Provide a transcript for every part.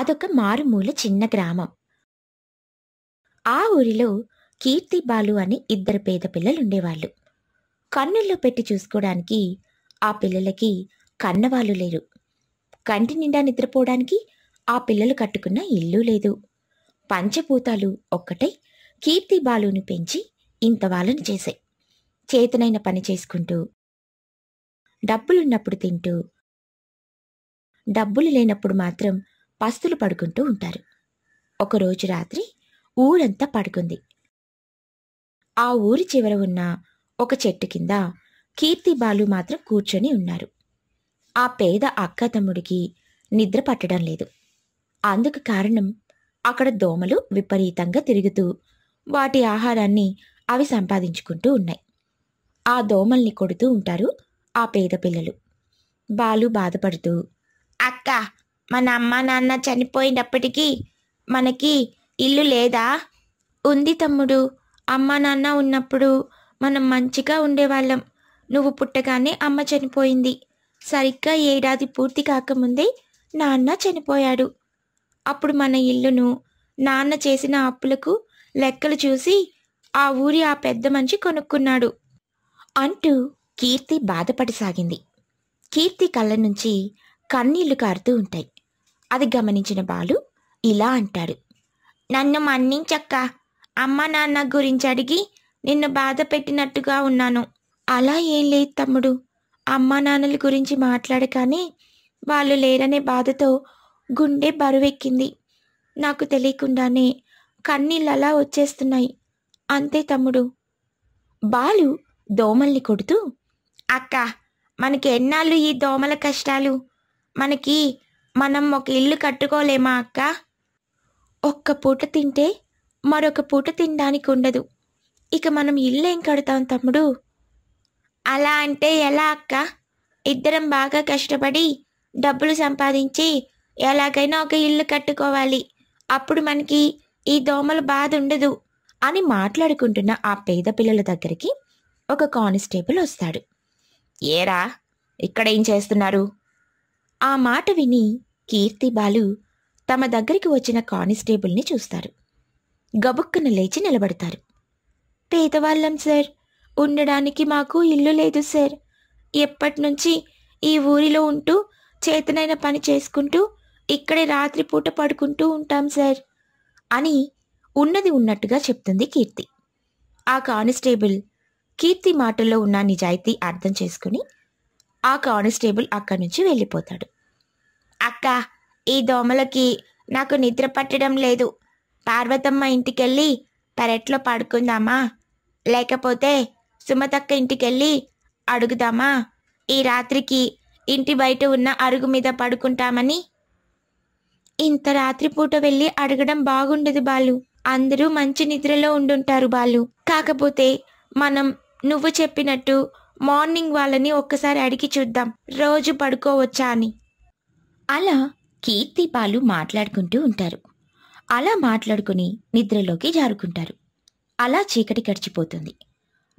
అదొక మారుమూల చిన్న గ్రామం ఆ ఊరిలో కీర్తి బాలు అని ఇద్దరు పేద పిల్లలు ఉండేవాళ్ళు కన్నుల్లో పెట్టి చూసుకోవడానికి ఆ పిల్లలకి కన్నవాళ్ళు లేరు కంటి నిండా నిద్రపోవడానికి ఆ పిల్లలు కట్టుకున్న ఇల్లు లేదు పంచభూతాలు ఒక్కటై కీర్తి బాలుని పెంచి ఇంత వాళ్ళను చేశాయి చేతనైన పని చేసుకుంటూ డబ్బులున్నప్పుడు తింటూ డబ్బులు లేనప్పుడు మాత్రం పస్తులు పడుకుంటూ ఉంటారు ఒకరోజు రాత్రి ఊరంతా పడుకుంది ఆ ఊరి చివర ఉన్న ఒక చెట్టు కింద కీర్తి బాలు మాత్రం కూర్చొని ఉన్నారు ఆ పేద అక్క తమ్ముడికి నిద్ర పట్టడం లేదు అందుకు కారణం అక్కడ దోమలు విపరీతంగా తిరుగుతూ వాటి ఆహారాన్ని అవి సంపాదించుకుంటూ ఉన్నాయి ఆ దోమల్ని కొడుతూ ఉంటారు ఆ పేద పిల్లలు బాలు బాధపడుతూ అక్క మన అమ్మ నాన్న చనిపోయినప్పటికీ మనకి ఇల్లు లేదా ఉంది తమ్ముడు అమ్మ నాన్న ఉన్నప్పుడు మనం మంచిగా ఉండేవాళ్ళం నువ్వు పుట్టగానే అమ్మ చనిపోయింది సరిగ్గా ఏడాది పూర్తి కాకముందే నాన్న చనిపోయాడు అప్పుడు మన ఇల్లును నాన్న చేసిన అప్పులకు లెక్కలు చూసి ఆ ఊరి ఆ పెద్ద మనిషి కొనుక్కున్నాడు అంటూ కీర్తి బాధపడిసాగింది కీర్తి కళ్ళ నుంచి కన్నీళ్లు కారుతూ ఉంటాయి అది గమనించిన బాలు ఇలా అంటాడు నన్ను మన్నించక్క అమ్మ నాన్న గురించి అడిగి నిన్ను బాధ పెట్టినట్టుగా ఉన్నాను అలా ఏం లేదు తమ్ముడు అమ్మ నాన్నల గురించి మాట్లాడగానే వాళ్ళు లేరనే బాధతో గుండె బరువెక్కింది నాకు తెలియకుండానే కన్నీళ్ళలా వచ్చేస్తున్నాయి అంతే తమ్ముడు బాలు దోమల్ని కొడుతూ అక్క మనకి ఎన్నాళ్ళు ఈ దోమల కష్టాలు మనకి మనం ఒక ఇల్లు కట్టుకోలేమా అక్క ఒక్క పూట తింటే మరొక పూట తినడానికి ఉండదు ఇక మనం ఇల్లు ఏం కడతాం తమ్ముడు అలా అంటే ఎలా అక్క ఇద్దరం బాగా కష్టపడి డబ్బులు సంపాదించి ఎలాగైనా ఒక ఇల్లు కట్టుకోవాలి అప్పుడు మనకి ఈ దోమలు బాధ ఉండదు అని మాట్లాడుకుంటున్న ఆ పేద పిల్లల దగ్గరికి ఒక కానిస్టేబుల్ వస్తాడు ఏరా ఇక్కడ ఏం చేస్తున్నారు ఆ మాట విని కీర్తి బాలు తమ దగ్గరికి వచ్చిన కానిస్టేబుల్ని చూస్తారు గబుక్కున లేచి నిలబడతారు పేదవాళ్ళం సార్ ఉండడానికి మాకు ఇల్లు లేదు సార్ ఎప్పటినుంచి ఈ ఊరిలో ఉంటూ చేతనైన పని చేసుకుంటూ ఇక్కడే రాత్రిపూట పడుకుంటూ ఉంటాం సార్ అని ఉన్నది ఉన్నట్టుగా చెప్తుంది కీర్తి ఆ కానిస్టేబుల్ కీర్తి మాటల్లో ఉన్న నిజాయితీ అర్థం చేసుకుని ఆ కానిస్టేబుల్ అక్కడి నుంచి వెళ్ళిపోతాడు అక్క ఈ దోమలకి నాకు నిద్ర పట్టడం లేదు పార్వతమ్మ ఇంటికెళ్ళి పెరట్లో పడుకుందామా లేకపోతే సుమతక్క ఇంటికెళ్ళి అడుగుదామా ఈ రాత్రికి ఇంటి బయట ఉన్న అరుగు మీద పడుకుంటామని ఇంత రాత్రిపూట వెళ్ళి అడగడం బాగుండదు బాలు అందరూ మంచి నిద్రలో ఉండుంటారు బాలు కాకపోతే మనం నువ్వు చెప్పినట్టు మార్నింగ్ వాళ్ళని ఒక్కసారి అడిగి చూద్దాం రోజు పడుకోవచ్చా అని అలా కీర్తి పాలు మాట్లాడుకుంటూ ఉంటారు అలా మాట్లాడుకుని నిద్రలోకి జారుకుంటారు అలా చీకటి గడిచిపోతుంది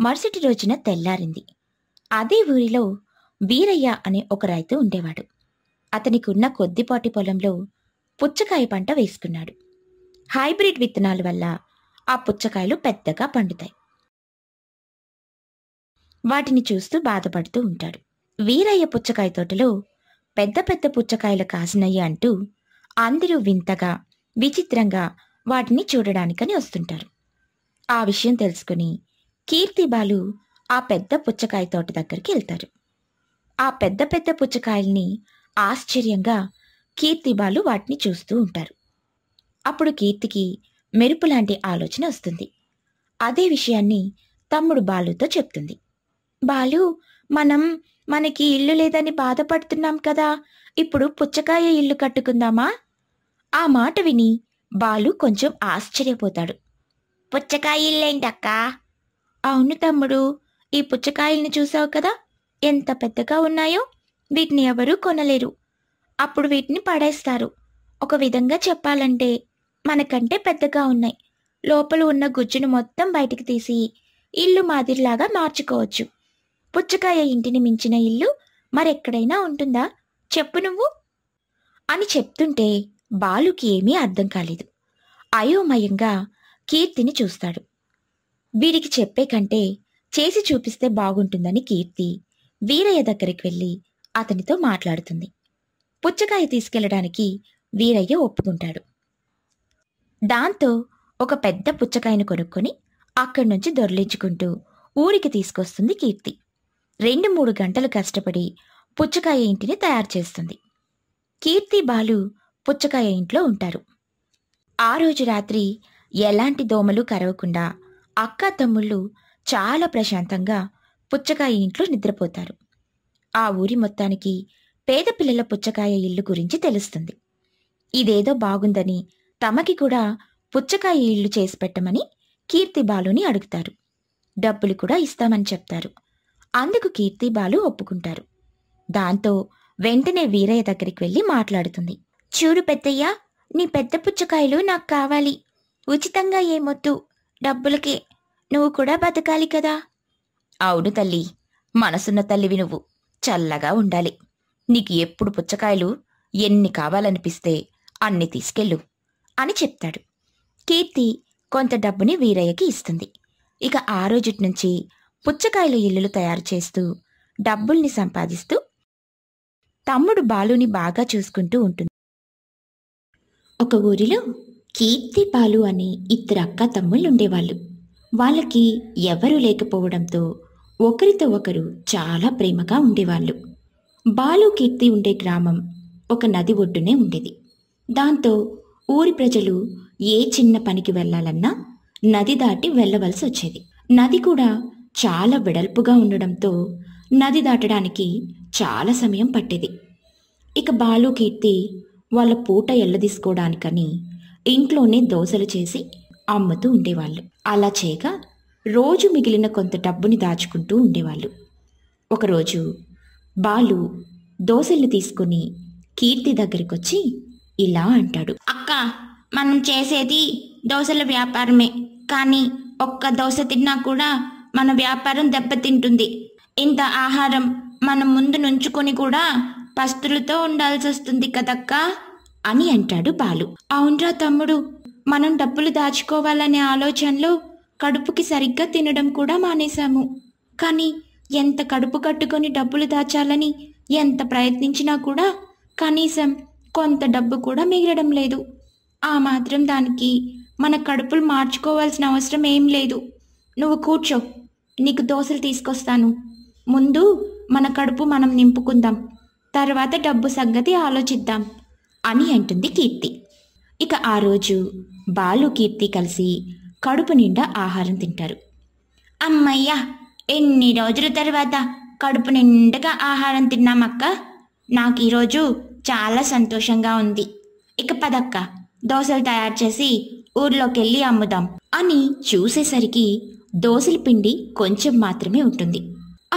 మరుసటి రోజున తెల్లారింది అదే ఊరిలో వీరయ్య అనే ఒక రైతు ఉండేవాడు అతనికి ఉన్న కొద్దిపాటి పొలంలో పుచ్చకాయ పంట వేసుకున్నాడు హైబ్రిడ్ విత్తనాల వల్ల ఆ పుచ్చకాయలు పెద్దగా పండుతాయి వాటిని చూస్తూ బాధపడుతూ ఉంటాడు వీరయ్య పుచ్చకాయ తోటలో పెద్ద పెద్ద పుచ్చకాయలు కాసినయ్య అంటూ అందరూ వింతగా విచిత్రంగా వాటిని చూడడానికని వస్తుంటారు ఆ విషయం తెలుసుకుని కీర్తి బాలు ఆ పెద్ద పుచ్చకాయ తోట దగ్గరికి వెళ్తారు ఆ పెద్ద పెద్ద పుచ్చకాయల్ని ఆశ్చర్యంగా కీర్తిబాలు వాటిని చూస్తూ ఉంటారు అప్పుడు కీర్తికి మెరుపు లాంటి ఆలోచన వస్తుంది అదే విషయాన్ని తమ్ముడు బాలుతో చెప్తుంది బాలు మనం మనకి ఇల్లు లేదని బాధపడుతున్నాం కదా ఇప్పుడు పుచ్చకాయ ఇల్లు కట్టుకుందామా ఆ మాట విని బాలు కొంచెం ఆశ్చర్యపోతాడు పుచ్చకాయ ఇల్లేంటక్కా అవును తమ్ముడు ఈ పుచ్చకాయల్ని చూసావు కదా ఎంత పెద్దగా ఉన్నాయో వీటిని ఎవరూ కొనలేరు అప్పుడు వీటిని పడేస్తారు ఒక విధంగా చెప్పాలంటే మనకంటే పెద్దగా ఉన్నాయి లోపల ఉన్న గుజ్జును మొత్తం బయటికి తీసి ఇల్లు మాదిరిలాగా మార్చుకోవచ్చు పుచ్చకాయ ఇంటిని మించిన ఇల్లు మరెక్కడైనా ఉంటుందా చెప్పు నువ్వు అని చెప్తుంటే బాలుకి ఏమీ అర్థం కాలేదు అయోమయంగా కీర్తిని చూస్తాడు వీడికి చెప్పే కంటే చేసి చూపిస్తే బాగుంటుందని కీర్తి వీరయ్య దగ్గరికి వెళ్ళి అతనితో మాట్లాడుతుంది పుచ్చకాయ తీసుకెళ్లడానికి వీరయ్య ఒప్పుకుంటాడు దాంతో ఒక పెద్ద పుచ్చకాయను కొనుక్కొని అక్కడి నుంచి దొరిలించుకుంటూ ఊరికి తీసుకొస్తుంది కీర్తి రెండు మూడు గంటలు కష్టపడి పుచ్చకాయ ఇంటిని తయారు చేస్తుంది కీర్తి బాలు పుచ్చకాయ ఇంట్లో ఉంటారు ఆ రోజు రాత్రి ఎలాంటి దోమలు కరవకుండా అక్క తమ్ముళ్ళు చాలా ప్రశాంతంగా పుచ్చకాయ ఇంట్లో నిద్రపోతారు ఆ ఊరి మొత్తానికి పేద పిల్లల పుచ్చకాయ ఇల్లు గురించి తెలుస్తుంది ఇదేదో బాగుందని తమకి కూడా పుచ్చకాయ ఇల్లు చేసి పెట్టమని కీర్తి బాలుని అడుగుతారు డబ్బులు కూడా ఇస్తామని చెప్తారు అందుకు కీర్తి బాలు ఒప్పుకుంటారు దాంతో వెంటనే వీరయ్య దగ్గరికి వెళ్ళి మాట్లాడుతుంది చూడు పెద్దయ్య నీ పెద్ద పుచ్చకాయలు నాకు కావాలి ఉచితంగా ఏమొద్దు డబ్బులకే నువ్వు కూడా బతకాలి కదా అవును తల్లి మనసున్న తల్లివి నువ్వు చల్లగా ఉండాలి నీకు ఎప్పుడు పుచ్చకాయలు ఎన్ని కావాలనిపిస్తే అన్ని తీసుకెళ్ళు అని చెప్తాడు కీర్తి కొంత డబ్బుని వీరయ్యకి ఇస్తుంది ఇక ఆ రోజుటి నుంచి పుచ్చకాయల ఇల్లులు తయారు చేస్తూ డబ్బుల్ని సంపాదిస్తూ తమ్ముడు బాలుని బాగా చూసుకుంటూ ఉంటుంది ఒక ఊరిలో కీర్తి బాలు అని ఇద్దరు అక్క తమ్ముళ్ళు ఉండేవాళ్ళు వాళ్ళకి ఎవరూ లేకపోవడంతో ఒకరితో ఒకరు చాలా ప్రేమగా ఉండేవాళ్ళు బాలు కీర్తి ఉండే గ్రామం ఒక నది ఒడ్డునే ఉండేది దాంతో ఊరి ప్రజలు ఏ చిన్న పనికి వెళ్ళాలన్నా నది దాటి వెళ్ళవలసి వచ్చేది నది కూడా చాలా వెడల్పుగా ఉండడంతో నది దాటడానికి చాలా సమయం పట్టేది ఇక బాలు కీర్తి వాళ్ళ పూట ఎల్లదీసుకోవడానికని ఇంట్లోనే దోశలు చేసి అమ్ముతూ ఉండేవాళ్ళు అలా చేయగా రోజు మిగిలిన కొంత డబ్బుని దాచుకుంటూ ఉండేవాళ్ళు ఒకరోజు బాలు దోశలు తీసుకుని కీర్తి దగ్గరికి వచ్చి ఇలా అంటాడు అక్క మనం చేసేది దోశల వ్యాపారమే కానీ ఒక్క దోశ తిన్నా కూడా మన వ్యాపారం దెబ్బతింటుంది ఇంత ఆహారం మనం ముందు నుంచుకొని కూడా పస్తులతో ఉండాల్సి వస్తుంది కదక్కా అని అంటాడు బాలు అవునరా తమ్ముడు మనం డబ్బులు దాచుకోవాలనే ఆలోచనలో కడుపుకి సరిగ్గా తినడం కూడా మానేశాము కానీ ఎంత కడుపు కట్టుకొని డబ్బులు దాచాలని ఎంత ప్రయత్నించినా కూడా కనీసం కొంత డబ్బు కూడా మిగలడం లేదు ఆ మాత్రం దానికి మన కడుపులు మార్చుకోవాల్సిన అవసరం ఏం లేదు నువ్వు కూర్చో నీకు దోశలు తీసుకొస్తాను ముందు మన కడుపు మనం నింపుకుందాం తర్వాత డబ్బు సంగతి ఆలోచిద్దాం అని అంటుంది కీర్తి ఇక ఆ రోజు బాలు కీర్తి కలిసి కడుపు నిండా ఆహారం తింటారు అమ్మయ్యా ఎన్ని రోజుల తర్వాత కడుపు నిండగా ఆహారం తిన్నామక్క నాకు ఈరోజు చాలా సంతోషంగా ఉంది ఇక పదక్క దోశలు తయారు చేసి ఊర్లోకి వెళ్ళి అమ్ముదాం అని చూసేసరికి దోసల పిండి కొంచెం మాత్రమే ఉంటుంది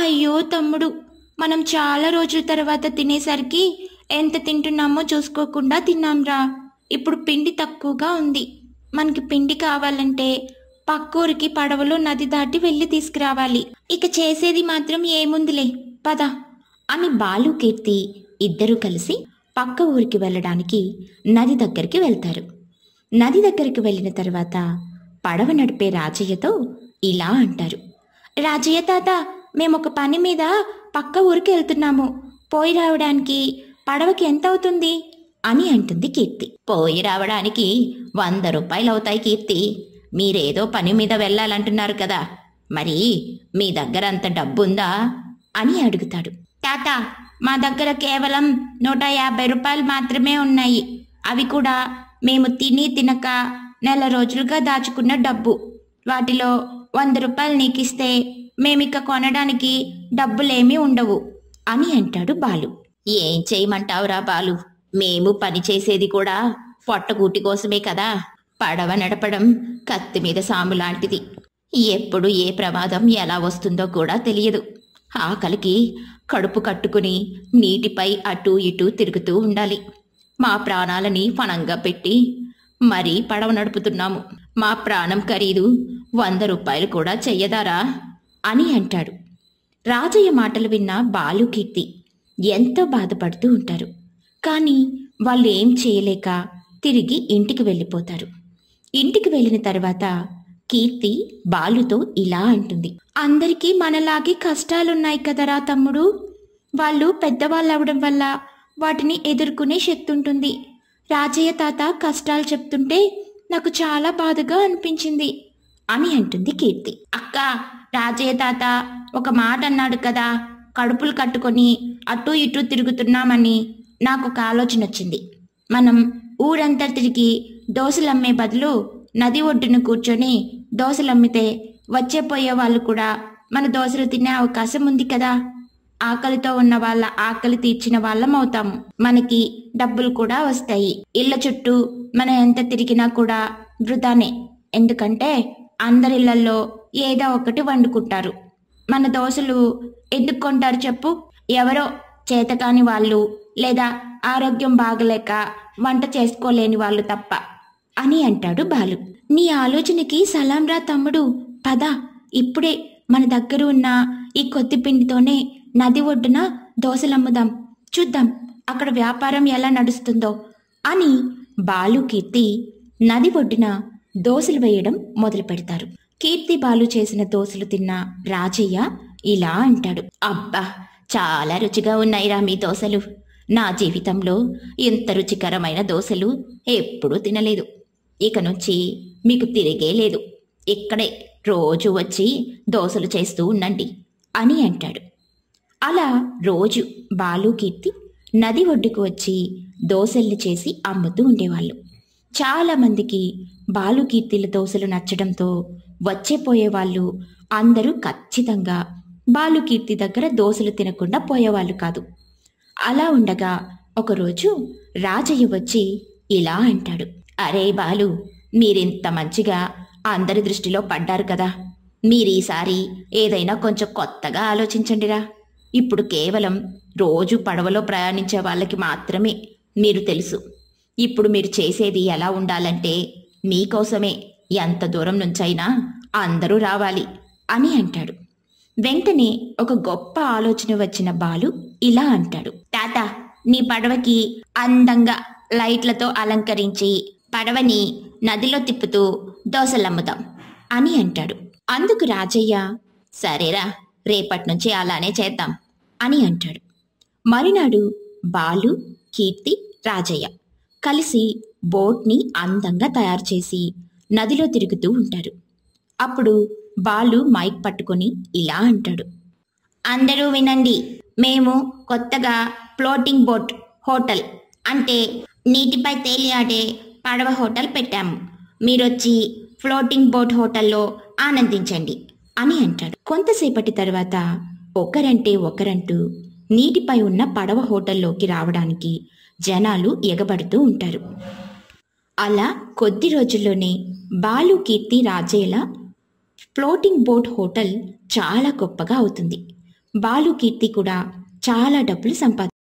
అయ్యో తమ్ముడు మనం చాలా రోజుల తర్వాత తినేసరికి ఎంత తింటున్నామో చూసుకోకుండా తిన్నాంరా ఇప్పుడు పిండి తక్కువగా ఉంది మనకి పిండి కావాలంటే పక్కూరికి పడవలో నది దాటి వెళ్ళి తీసుకురావాలి ఇక చేసేది మాత్రం ఏముందిలే పద అని బాలు కీర్తి ఇద్దరూ కలిసి పక్క ఊరికి వెళ్ళడానికి నది దగ్గరికి వెళ్తారు నది దగ్గరికి వెళ్ళిన తర్వాత పడవ నడిపే రాజయ్యతో ఇలా అంటారు రాజయ్య తాత మేమొక పని మీద పక్క ఊరికి వెళ్తున్నాము పోయి రావడానికి పడవకి ఎంత అవుతుంది అని అంటుంది కీర్తి పోయి రావడానికి వంద రూపాయలు అవుతాయి కీర్తి మీరేదో పని మీద వెళ్ళాలంటున్నారు కదా మరి మీ దగ్గర అంత డబ్బుందా అని అడుగుతాడు తాత మా దగ్గర కేవలం నూట యాభై రూపాయలు మాత్రమే ఉన్నాయి అవి కూడా మేము తిని తినక నెల రోజులుగా దాచుకున్న డబ్బు వాటిలో వంద రూపాయలు నీకిస్తే మేమిక కొనడానికి డబ్బులేమీ ఉండవు అని అంటాడు బాలు ఏం చేయమంటావురా బాలు మేము పనిచేసేది కూడా పొట్టగూటి కోసమే కదా పడవ నడపడం కత్తి మీద సాము లాంటిది ఎప్పుడు ఏ ప్రమాదం ఎలా వస్తుందో కూడా తెలియదు ఆకలికి కడుపు కట్టుకుని నీటిపై అటు ఇటు తిరుగుతూ ఉండాలి మా ప్రాణాలని ఫణంగా పెట్టి మరీ పడవ నడుపుతున్నాము మా ప్రాణం ఖరీదు వంద రూపాయలు కూడా చెయ్యదారా అని అంటాడు రాజయ్య మాటలు విన్న బాలుకీర్తి ఎంతో బాధపడుతూ ఉంటారు కానీ వాళ్ళు ఏం చేయలేక తిరిగి ఇంటికి వెళ్ళిపోతారు ఇంటికి వెళ్ళిన తర్వాత కీర్తి బాలుతో ఇలా అంటుంది అందరికీ మనలాగే కష్టాలున్నాయి కదరా తమ్ముడు వాళ్ళు పెద్దవాళ్ళు అవడం వల్ల వాటిని ఎదుర్కొనే శక్తి ఉంటుంది రాజయ్య తాత కష్టాలు చెప్తుంటే నాకు చాలా బాధగా అనిపించింది అని అంటుంది కీర్తి అక్క రాజయ్య తాత ఒక మాట అన్నాడు కదా కడుపులు కట్టుకొని అటు ఇటు తిరుగుతున్నామని నాకు ఒక ఆలోచన వచ్చింది మనం ఊరంతా తిరిగి దోశలమ్మే బదులు నది ఒడ్డున కూర్చొని దోశలమ్మితే వచ్చే పోయే వాళ్ళు కూడా మన దోశలు తినే అవకాశం ఉంది కదా ఆకలితో ఉన్న వాళ్ళ ఆకలి తీర్చిన వాళ్ళం అవుతాము మనకి డబ్బులు కూడా వస్తాయి ఇళ్ల చుట్టూ మనం ఎంత తిరిగినా కూడా వృధానే ఎందుకంటే అందరిళ్లలో ఏదో ఒకటి వండుకుంటారు మన దోశలు ఎందుకు కొంటారు చెప్పు ఎవరో చేతకాని వాళ్ళు లేదా ఆరోగ్యం బాగలేక వంట చేసుకోలేని వాళ్ళు తప్ప అని అంటాడు బాలు నీ ఆలోచనకి సలాం రా తమ్ముడు పద ఇప్పుడే మన దగ్గర ఉన్న ఈ కొత్తిపిండితోనే నది ఒడ్డున దోశలమ్ముదాం చూద్దాం అక్కడ వ్యాపారం ఎలా నడుస్తుందో అని బాలు కీర్తి నది ఒడ్డున దోశలు వేయడం మొదలు పెడతారు కీర్తి బాలు చేసిన దోశలు తిన్న రాజయ్య ఇలా అంటాడు అబ్బా చాలా రుచిగా ఉన్నాయిరా మీ దోశలు నా జీవితంలో ఇంత రుచికరమైన దోశలు ఎప్పుడూ తినలేదు ఇక నుంచి మీకు తిరిగే లేదు ఇక్కడే రోజు వచ్చి దోశలు చేస్తూ ఉండండి అని అంటాడు అలా రోజు బాలు కీర్తి నది ఒడ్డుకు వచ్చి దోశల్ని చేసి అమ్ముతూ ఉండేవాళ్ళు చాలామందికి బాలు కీర్తిల దోశలు నచ్చడంతో వచ్చేపోయే వాళ్ళు అందరూ ఖచ్చితంగా బాలు కీర్తి దగ్గర దోశలు తినకుండా పోయేవాళ్ళు కాదు అలా ఉండగా ఒకరోజు రాజయ్య వచ్చి ఇలా అంటాడు అరే బాలు మీరింత మంచిగా అందరి దృష్టిలో పడ్డారు కదా మీరీసారి ఏదైనా కొంచెం కొత్తగా ఆలోచించండిరా ఇప్పుడు కేవలం రోజు పడవలో ప్రయాణించే వాళ్ళకి మాత్రమే మీరు తెలుసు ఇప్పుడు మీరు చేసేది ఎలా ఉండాలంటే మీకోసమే ఎంత దూరం నుంచైనా అందరూ రావాలి అని అంటాడు వెంటనే ఒక గొప్ప ఆలోచన వచ్చిన బాలు ఇలా అంటాడు తాత నీ పడవకి అందంగా లైట్లతో అలంకరించి పడవని నదిలో తిప్పుతూ దోశలమ్ముదాం అని అంటాడు అందుకు రాజయ్య సరేరా రేపటి నుంచి అలానే చేద్దాం అని అంటాడు మరినాడు బాలు కీర్తి రాజయ్య కలిసి బోట్ని అందంగా తయారు చేసి నదిలో తిరుగుతూ ఉంటారు అప్పుడు బాలు మైక్ పట్టుకొని ఇలా అంటాడు అందరూ వినండి మేము కొత్తగా ఫ్లోటింగ్ బోట్ హోటల్ అంటే నీటిపై తేలియాడే పడవ హోటల్ పెట్టాము మీరొచ్చి ఫ్లోటింగ్ బోట్ హోటల్లో ఆనందించండి అని అంటాడు కొంతసేపటి తర్వాత ఒకరంటే ఒకరంటూ నీటిపై ఉన్న పడవ హోటల్లోకి రావడానికి జనాలు ఎగబడుతూ ఉంటారు అలా కొద్ది రోజుల్లోనే బాలు కీర్తి రాజేల ఫ్లోటింగ్ బోట్ హోటల్ చాలా గొప్పగా అవుతుంది బాలు కీర్తి కూడా చాలా డబ్బులు సంపాది